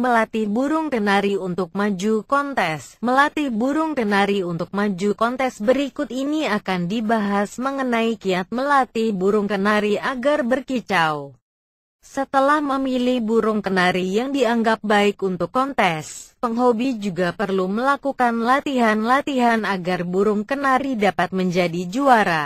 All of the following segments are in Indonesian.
Melatih burung kenari untuk maju kontes. Melatih burung kenari untuk maju kontes berikut ini akan dibahas mengenai kiat melatih burung kenari agar berkicau. Setelah memilih burung kenari yang dianggap baik untuk kontes, penghobi juga perlu melakukan latihan-latihan agar burung kenari dapat menjadi juara.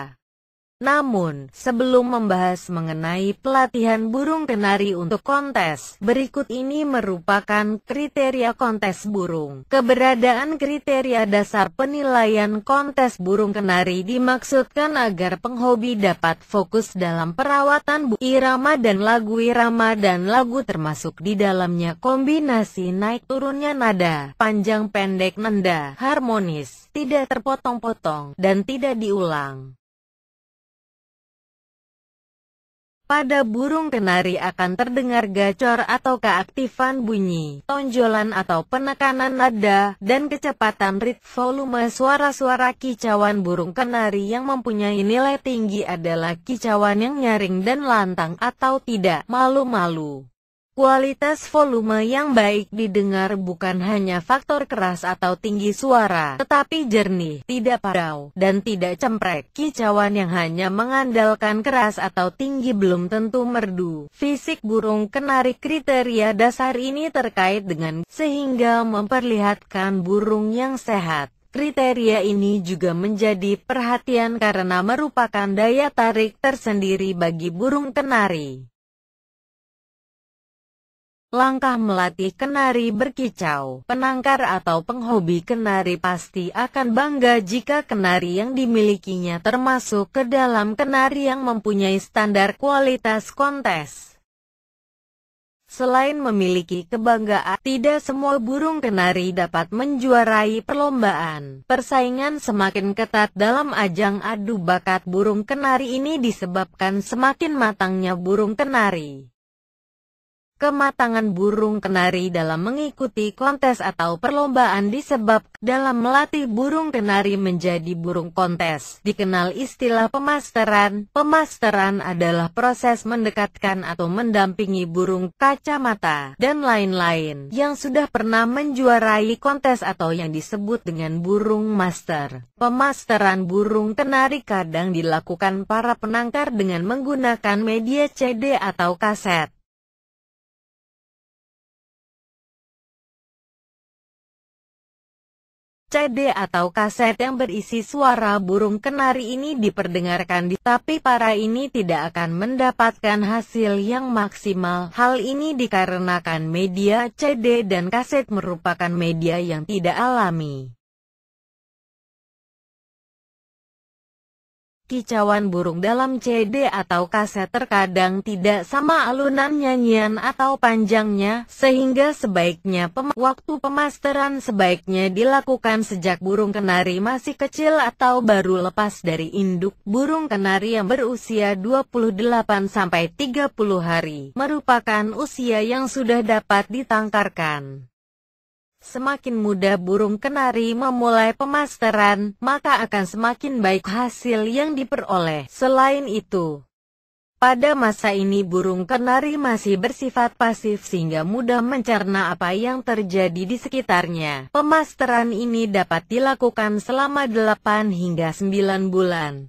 Namun, sebelum membahas mengenai pelatihan burung kenari untuk kontes, berikut ini merupakan kriteria kontes burung. Keberadaan kriteria dasar penilaian kontes burung kenari dimaksudkan agar penghobi dapat fokus dalam perawatan bu irama dan lagu irama dan lagu termasuk di dalamnya kombinasi naik turunnya nada, panjang pendek nada, harmonis, tidak terpotong-potong, dan tidak diulang. Pada burung kenari akan terdengar gacor atau keaktifan bunyi, tonjolan atau penekanan nada, dan kecepatan rit volume suara-suara kicauan burung kenari yang mempunyai nilai tinggi adalah kicauan yang nyaring dan lantang atau tidak malu-malu. Kualitas volume yang baik didengar bukan hanya faktor keras atau tinggi suara, tetapi jernih, tidak padau, dan tidak cemprek. Kicauan yang hanya mengandalkan keras atau tinggi belum tentu merdu. Fisik burung kenari kriteria dasar ini terkait dengan, sehingga memperlihatkan burung yang sehat. Kriteria ini juga menjadi perhatian karena merupakan daya tarik tersendiri bagi burung kenari. Langkah melatih kenari berkicau, penangkar atau penghobi kenari pasti akan bangga jika kenari yang dimilikinya termasuk ke dalam kenari yang mempunyai standar kualitas kontes. Selain memiliki kebanggaan, tidak semua burung kenari dapat menjuarai perlombaan. Persaingan semakin ketat dalam ajang adu bakat burung kenari ini disebabkan semakin matangnya burung kenari. Kematangan burung kenari dalam mengikuti kontes atau perlombaan disebabkan dalam melatih burung kenari menjadi burung kontes. Dikenal istilah pemasteran. Pemasteran adalah proses mendekatkan atau mendampingi burung kacamata dan lain-lain yang sudah pernah menjuarai kontes atau yang disebut dengan burung master. Pemasteran burung kenari kadang dilakukan para penangkar dengan menggunakan media CD atau kaset. CD atau kaset yang berisi suara burung kenari ini diperdengarkan di tapi para ini tidak akan mendapatkan hasil yang maksimal. Hal ini dikarenakan media CD dan kaset merupakan media yang tidak alami. Kicauan burung dalam CD atau kaset terkadang tidak sama alunan nyanyian atau panjangnya, sehingga sebaiknya pem waktu pemasteran sebaiknya dilakukan sejak burung kenari masih kecil atau baru lepas dari induk. Burung kenari yang berusia 28-30 hari merupakan usia yang sudah dapat ditangkarkan. Semakin mudah burung kenari memulai pemasteran, maka akan semakin baik hasil yang diperoleh. Selain itu, pada masa ini burung kenari masih bersifat pasif sehingga mudah mencerna apa yang terjadi di sekitarnya. Pemasteran ini dapat dilakukan selama 8 hingga 9 bulan.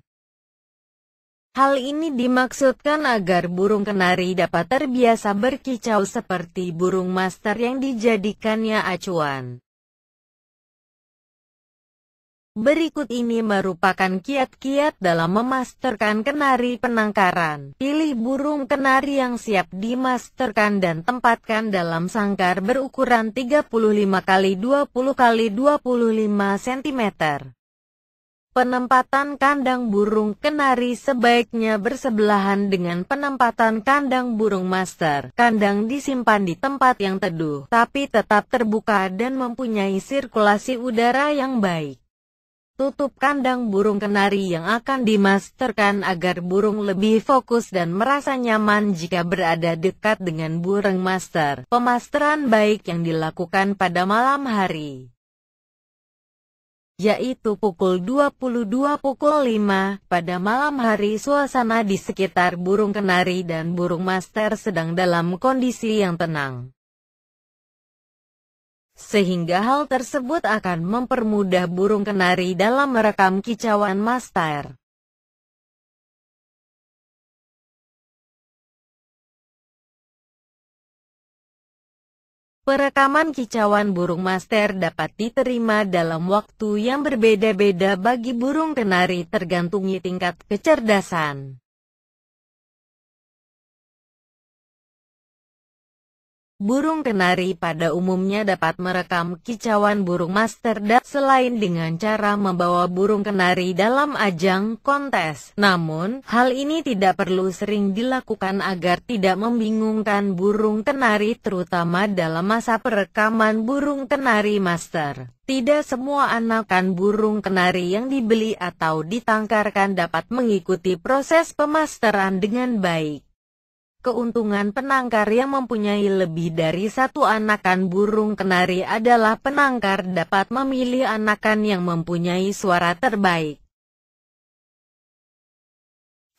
Hal ini dimaksudkan agar burung kenari dapat terbiasa berkicau seperti burung master yang dijadikannya acuan. Berikut ini merupakan kiat-kiat dalam memasterkan kenari penangkaran. Pilih burung kenari yang siap dimasterkan dan tempatkan dalam sangkar berukuran 35 x 20 x 25 cm. Penempatan kandang burung kenari sebaiknya bersebelahan dengan penempatan kandang burung master. Kandang disimpan di tempat yang teduh, tapi tetap terbuka dan mempunyai sirkulasi udara yang baik. Tutup kandang burung kenari yang akan dimasterkan agar burung lebih fokus dan merasa nyaman jika berada dekat dengan burung master. Pemasteran baik yang dilakukan pada malam hari yaitu pukul 22 pukul 5 pada malam hari suasana di sekitar burung kenari dan burung master sedang dalam kondisi yang tenang. Sehingga hal tersebut akan mempermudah burung kenari dalam merekam kicauan master. Perekaman kicauan burung master dapat diterima dalam waktu yang berbeda-beda bagi burung kenari tergantungi tingkat kecerdasan. Burung kenari pada umumnya dapat merekam kicauan burung master dan selain dengan cara membawa burung kenari dalam ajang kontes. Namun, hal ini tidak perlu sering dilakukan agar tidak membingungkan burung kenari terutama dalam masa perekaman burung kenari master. Tidak semua anakan burung kenari yang dibeli atau ditangkarkan dapat mengikuti proses pemasteran dengan baik. Keuntungan penangkar yang mempunyai lebih dari satu anakan burung kenari adalah penangkar dapat memilih anakan yang mempunyai suara terbaik.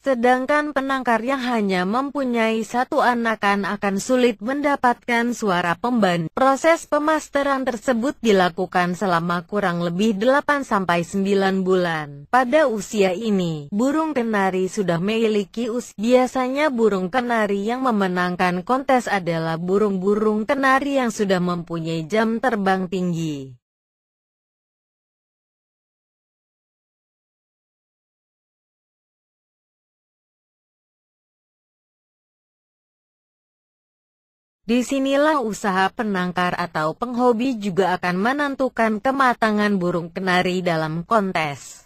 Sedangkan penangkar yang hanya mempunyai satu anakan akan sulit mendapatkan suara pemban. Proses pemasteran tersebut dilakukan selama kurang lebih 8-9 bulan. Pada usia ini, burung kenari sudah memiliki us Biasanya burung kenari yang memenangkan kontes adalah burung-burung kenari yang sudah mempunyai jam terbang tinggi. Disinilah usaha penangkar atau penghobi juga akan menentukan kematangan burung kenari dalam kontes.